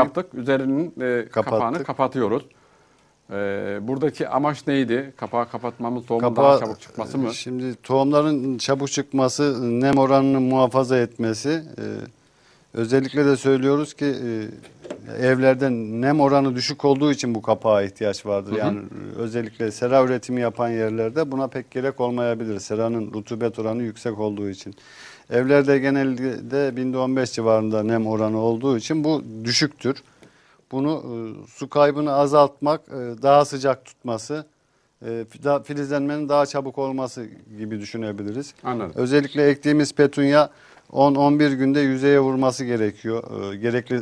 yaptık. Üzerinin e, kapağını kapatıyoruz. E, buradaki amaç neydi? Kapağı kapatmamız tohumun daha çabuk çıkması mı? Şimdi tohumların çabuk çıkması, nem oranını muhafaza etmesi. e, özellikle de söylüyoruz ki e, evlerde nem oranı düşük olduğu için bu kapağa ihtiyaç vardır. Hı hı. Yani e, özellikle sera üretimi yapan yerlerde buna pek gerek olmayabilir. Seranın rutubet oranı yüksek olduğu için. Evlerde genelde 10-15 civarında nem oranı olduğu için bu düşüktür. Bunu e, su kaybını azaltmak, e, daha sıcak tutması, filizlenmenin daha çabuk olması gibi düşünebiliriz. Anladım. Özellikle ektiğimiz petunya 10-11 günde yüzeye vurması gerekiyor. gerekli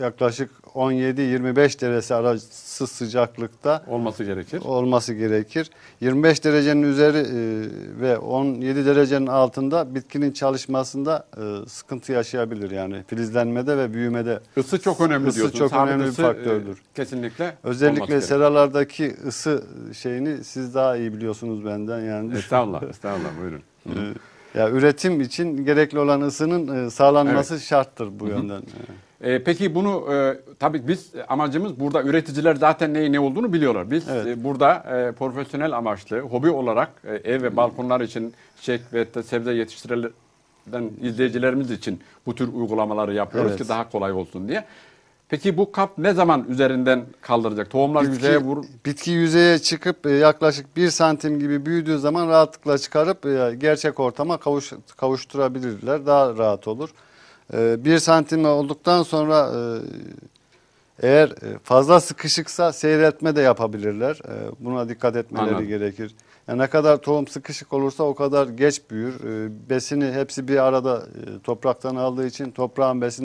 yaklaşık 17-25 derece arası sıcaklıkta olması gerekir. Olması gerekir. 25 derecenin üzeri e, ve 17 derecenin altında bitkinin çalışmasında e, sıkıntı yaşayabilir yani filizlenmede ve büyümede. Isı çok önemli ısı diyorsun. çok Sabit önemli bir e, faktördür. kesinlikle. Özellikle seralardaki ısı şeyini siz daha iyi biliyorsunuz benden yani. Estağfurullah, estağfurullah buyurun. Ya üretim için gerekli olan ısının sağlanması evet. şarttır bu Hı -hı. yönden. E, peki bunu e, tabii biz e, amacımız burada üreticiler zaten neyi ne olduğunu biliyorlar. Biz evet. e, burada e, profesyonel amaçlı hobi olarak e, ev ve balkonlar için çiçek ve sebze yetiştirenlerden izleyicilerimiz için bu tür uygulamaları yapıyoruz evet. ki daha kolay olsun diye. Peki bu kap ne zaman üzerinden kaldıracak? Tohumlar bitki, yüzeye vur. Bitki yüzeye çıkıp e, yaklaşık bir santim gibi büyüdüğü zaman rahatlıkla çıkarıp e, gerçek ortama kavuş, kavuşturabilirler. Daha rahat olur. 1 ee, santim olduktan sonra e, eğer e, fazla sıkışıksa seyretme de yapabilirler. E, buna dikkat etmeleri Anladım. gerekir. Yani ne kadar tohum sıkışık olursa o kadar geç büyür. Besini hepsi bir arada topraktan aldığı için toprağın besini